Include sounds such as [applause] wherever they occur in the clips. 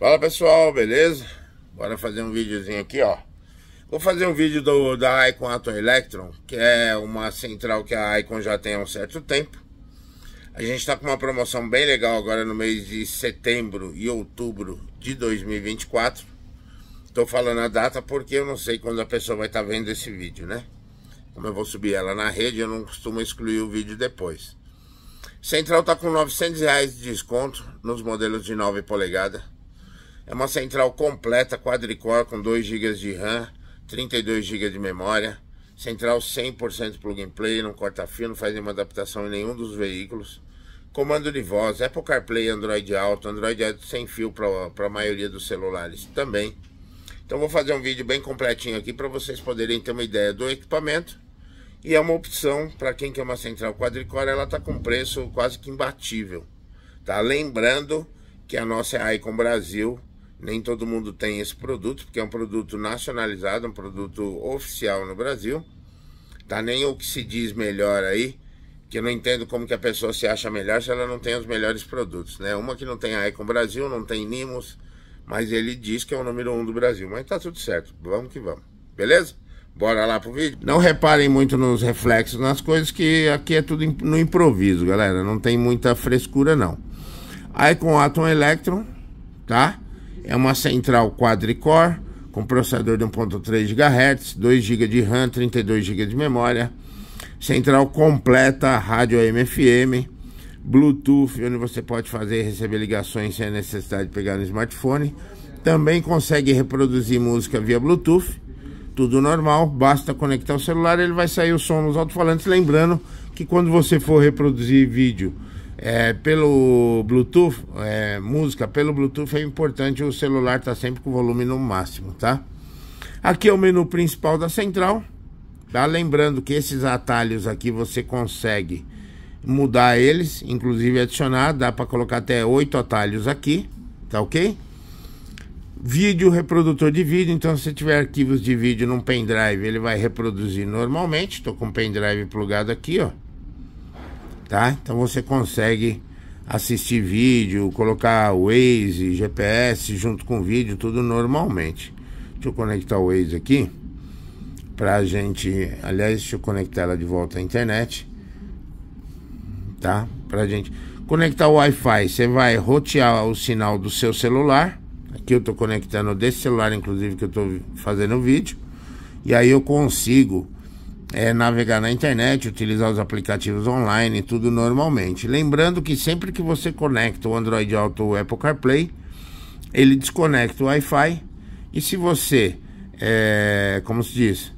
Fala pessoal, beleza? Bora fazer um videozinho aqui, ó. Vou fazer um vídeo do, da Icon Atom Electron, que é uma central que a Icon já tem há um certo tempo. A gente está com uma promoção bem legal agora no mês de setembro e outubro de 2024. Estou falando a data porque eu não sei quando a pessoa vai estar tá vendo esse vídeo, né? Como eu vou subir ela na rede, eu não costumo excluir o vídeo depois. Central está com 900 reais de desconto nos modelos de 9 polegadas é uma central completa, quadricore, com 2 GB de RAM, 32 GB de memória. Central 100% plug and play, não corta fio, não faz nenhuma adaptação em nenhum dos veículos. Comando de voz, Apple CarPlay, Android Auto, Android Auto sem fio para a maioria dos celulares também. Então vou fazer um vídeo bem completinho aqui para vocês poderem ter uma ideia do equipamento. E é uma opção para quem quer uma central quadricore, ela está com preço quase que imbatível. Tá? Lembrando que a nossa é a Icon Brasil, nem todo mundo tem esse produto, porque é um produto nacionalizado, um produto oficial no Brasil. Tá nem o que se diz melhor aí, que eu não entendo como que a pessoa se acha melhor se ela não tem os melhores produtos, né? Uma que não tem a Econ Brasil, não tem Nimos, mas ele diz que é o número um do Brasil. Mas tá tudo certo, vamos que vamos, beleza? Bora lá pro vídeo. Não reparem muito nos reflexos, nas coisas, que aqui é tudo no improviso, galera. Não tem muita frescura, não. Icon Atom Electron, tá? É uma central quadricore com processador de 1.3 GHz, 2 GB de RAM, 32 GB de memória, central completa, rádio AM/FM, Bluetooth, onde você pode fazer e receber ligações sem a necessidade de pegar no smartphone. Também consegue reproduzir música via Bluetooth, tudo normal, basta conectar o celular, ele vai sair o som nos alto-falantes, lembrando que quando você for reproduzir vídeo é, pelo Bluetooth, é, música pelo Bluetooth é importante o celular estar tá sempre com o volume no máximo, tá? Aqui é o menu principal da central, tá? Lembrando que esses atalhos aqui você consegue mudar eles, inclusive adicionar, dá para colocar até oito atalhos aqui, tá ok? Vídeo, reprodutor de vídeo, então se tiver arquivos de vídeo num pendrive, ele vai reproduzir normalmente, tô com o pendrive plugado aqui, ó tá? Então você consegue assistir vídeo, colocar Waze, GPS junto com vídeo, tudo normalmente. Deixa eu conectar o Waze aqui pra gente, aliás, deixa eu conectar ela de volta à internet, tá? Pra gente conectar o Wi-Fi, você vai rotear o sinal do seu celular. Aqui eu tô conectando desse celular, inclusive que eu tô fazendo o vídeo. E aí eu consigo é, navegar na internet, utilizar os aplicativos online, tudo normalmente. Lembrando que sempre que você conecta o Android Auto ou Apple CarPlay, ele desconecta o Wi-Fi e se você, é, como se diz,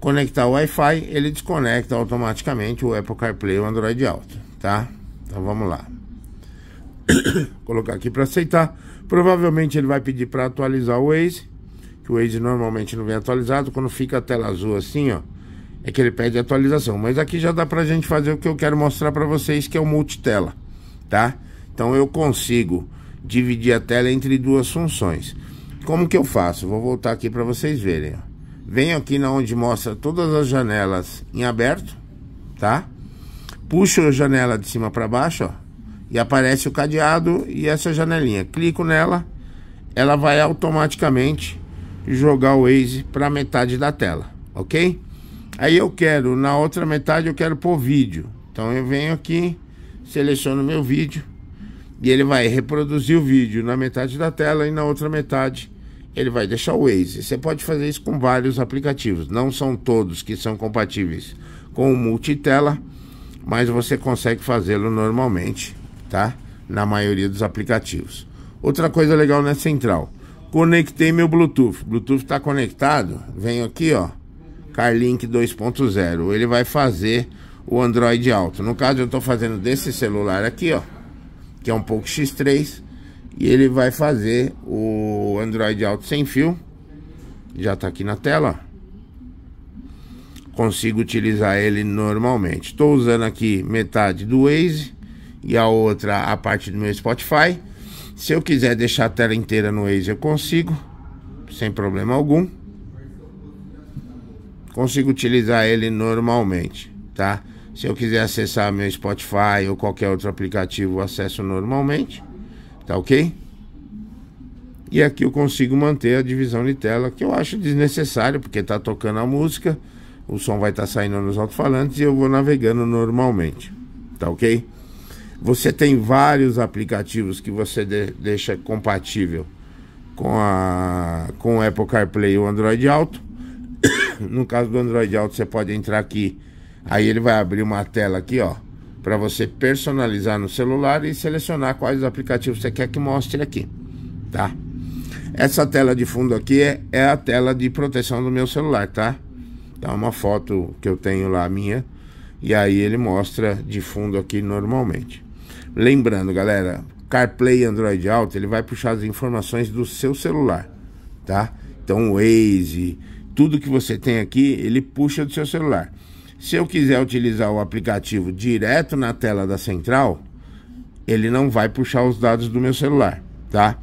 conectar o Wi-Fi, ele desconecta automaticamente o Apple CarPlay ou o Android Auto, tá? Então vamos lá. [coughs] Colocar aqui para aceitar. Provavelmente ele vai pedir para atualizar o Waze, que o Waze normalmente não vem atualizado. Quando fica a tela azul assim, ó, é que ele pede atualização. Mas aqui já dá pra gente fazer o que eu quero mostrar para vocês, que é o multitela, tá? Então eu consigo dividir a tela entre duas funções. Como que eu faço? Vou voltar aqui para vocês verem. Venho aqui na onde mostra todas as janelas em aberto, tá? Puxo a janela de cima para baixo, ó, e aparece o cadeado e essa janelinha. Clico nela, ela vai automaticamente jogar o Waze para metade da tela, ok? Aí eu quero, na outra metade eu quero pôr vídeo. Então eu venho aqui, seleciono meu vídeo e ele vai reproduzir o vídeo na metade da tela e na outra metade ele vai deixar o Waze. Você pode fazer isso com vários aplicativos, não são todos que são compatíveis com o multitela, mas você consegue fazê-lo normalmente, tá? Na maioria dos aplicativos. Outra coisa legal na central, conectei meu Bluetooth. Bluetooth está conectado, venho aqui, ó CarLink 2.0. Ele vai fazer o Android alto. No caso, eu estou fazendo desse celular aqui, ó, que é um pouco X3, e ele vai fazer o Android alto sem fio. Já está aqui na tela. Consigo utilizar ele normalmente. Estou usando aqui metade do Waze e a outra a parte do meu Spotify. Se eu quiser deixar a tela inteira no Waze, eu consigo, sem problema algum consigo utilizar ele normalmente, tá? Se eu quiser acessar meu Spotify ou qualquer outro aplicativo, eu acesso normalmente, tá ok? E aqui eu consigo manter a divisão de tela, que eu acho desnecessário, porque está tocando a música, o som vai estar tá saindo nos alto-falantes e eu vou navegando normalmente, tá ok? Você tem vários aplicativos que você de deixa compatível com, a, com o Apple CarPlay e o Android Auto. No caso do Android Auto, você pode entrar aqui. Aí ele vai abrir uma tela aqui, ó. Para você personalizar no celular e selecionar quais aplicativos você quer que mostre aqui, tá? Essa tela de fundo aqui é, é a tela de proteção do meu celular, tá? Tá uma foto que eu tenho lá minha. E aí ele mostra de fundo aqui normalmente. Lembrando, galera, CarPlay Android Auto, ele vai puxar as informações do seu celular, tá? Então, Waze, tudo que você tem aqui, ele puxa do seu celular. Se eu quiser utilizar o aplicativo direto na tela da central, ele não vai puxar os dados do meu celular, tá?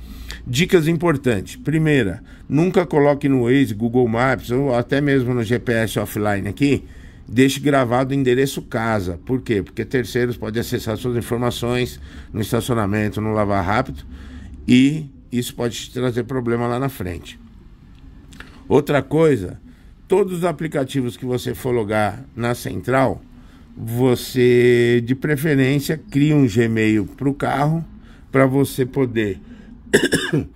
Dicas importantes. Primeira, nunca coloque no Waze, Google Maps ou até mesmo no GPS offline aqui, deixe gravado o endereço casa. Por quê? Porque terceiros podem acessar suas informações no estacionamento, no lavar rápido e isso pode te trazer problema lá na frente. Outra coisa, todos os aplicativos que você for logar na central, você de preferência cria um Gmail para o carro para você poder, [coughs]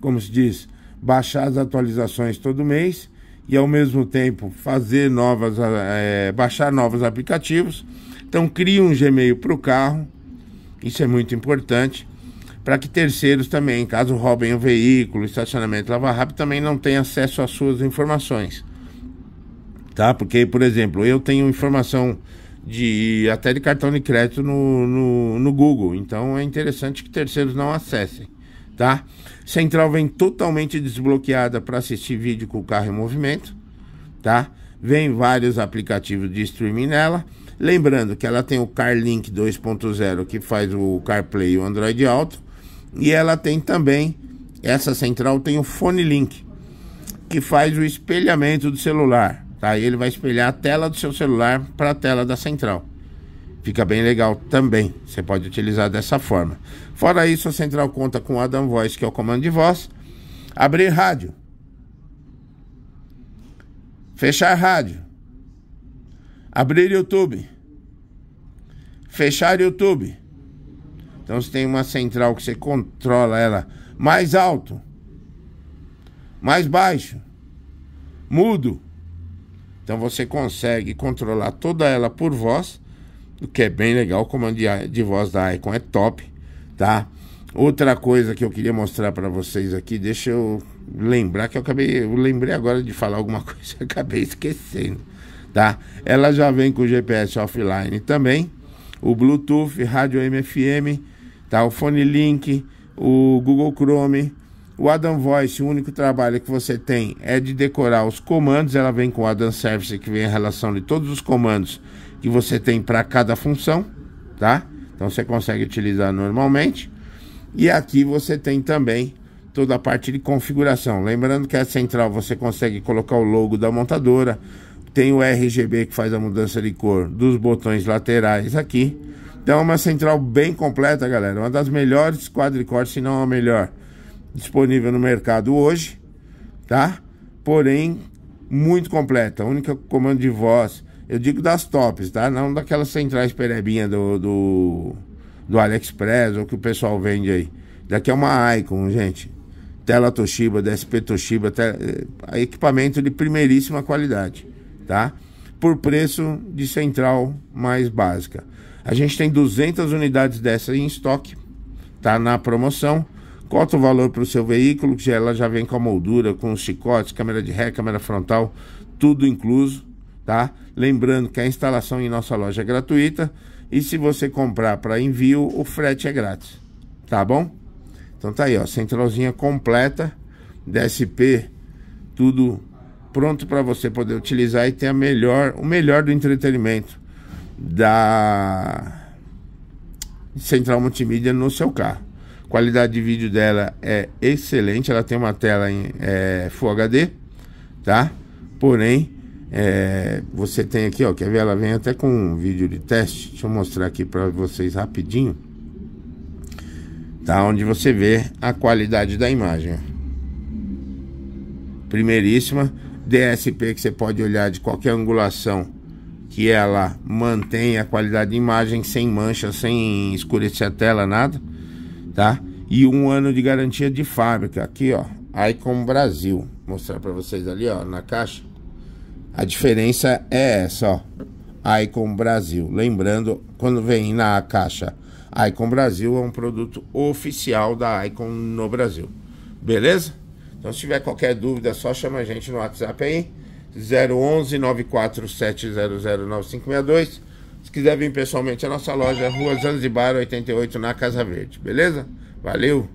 como se diz, baixar as atualizações todo mês e ao mesmo tempo fazer novas, é, baixar novos aplicativos. Então cria um Gmail para o carro, isso é muito importante para que terceiros também, caso roubem o veículo, estacionamento, lava rápido, também não tenham acesso às suas informações. Tá? Porque, por exemplo, eu tenho informação de até de cartão de crédito no, no, no Google, então é interessante que terceiros não acessem. Tá? Central vem totalmente desbloqueada para assistir vídeo com o carro em movimento, tá? Vem vários aplicativos de streaming nela. Lembrando que ela tem o CarLink 2.0 que faz o CarPlay e o Android Auto e ela tem também, essa central tem o Phone Link, que faz o espelhamento do celular. Tá? Ele vai espelhar a tela do seu celular para a tela da central. Fica bem legal também. Você pode utilizar dessa forma. Fora isso, a central conta com Adam Voice, que é o comando de voz. Abrir rádio. Fechar rádio. Abrir YouTube. Fechar YouTube então você tem uma central que você controla ela mais alto, mais baixo, mudo. Então você consegue controlar toda ela por voz, o que é bem legal. O comando de, de voz da Icon é top, tá? Outra coisa que eu queria mostrar para vocês aqui, deixa eu lembrar que eu acabei, eu lembrei agora de falar alguma [laughs] coisa, acabei esquecendo, tá? Ela já vem com o GPS offline também, o Bluetooth, rádio MFM, tá? O Fone Link, o Google Chrome, o Adam Voice, o único trabalho que você tem é de decorar os comandos. Ela vem com o Adam Service, que vem a relação de todos os comandos que você tem para cada função, tá? Então você consegue utilizar normalmente. E aqui você tem também toda a parte de configuração. Lembrando que a central você consegue colocar o logo da montadora, tem o RGB que faz a mudança de cor dos botões laterais aqui. Então, é uma central bem completa, galera. Uma das melhores quadricortes, se não a melhor, disponível no mercado hoje, tá? Porém, muito completa. A Única comando de voz. Eu digo das tops, tá? Não daquelas centrais perebinha do, do, do AliExpress ou que o pessoal vende aí. Daqui é uma Icon, gente. Tela Toshiba, DSP Toshiba, te... Eh, equipamento de primeiríssima qualidade, tá? por preço de central mais básica. A gente tem 200 unidades dessa em estoque, tá na promoção. Cota o valor para o seu veículo, que ela já vem com a moldura, com os chicotes, câmera de ré, câmera frontal, tudo incluso, tá? Lembrando que a instalação em nossa loja é gratuita e se você comprar para envio, o frete é grátis, tá bom? Então tá aí, ó, centralzinha completa, DSP, tudo pronto para você poder utilizar e ter a melhor, o melhor do entretenimento da central multimídia no seu carro. A qualidade de vídeo dela é excelente, ela tem uma tela em é, Full HD, tá? Porém, é, você tem aqui, ó, quer ver? Ela vem até com um vídeo de teste. Deixa eu mostrar aqui para vocês rapidinho. Tá onde você vê a qualidade da imagem. Primeiríssima, DSP que você pode olhar de qualquer angulação que ela mantém a qualidade de imagem sem mancha, sem escurecer a tela, nada, tá? E um ano de garantia de fábrica, aqui ó, Icon Brasil, mostrar para vocês ali ó, na caixa, a diferença é essa ó, Icon Brasil, lembrando, quando vem na caixa, Icon Brasil é um produto oficial da Icon no Brasil, beleza? Então, se tiver qualquer dúvida, só chama a gente no WhatsApp aí. 011 947009562. Se quiser vir pessoalmente à nossa loja, Rua Zanzibar 88, na Casa Verde. Beleza? Valeu!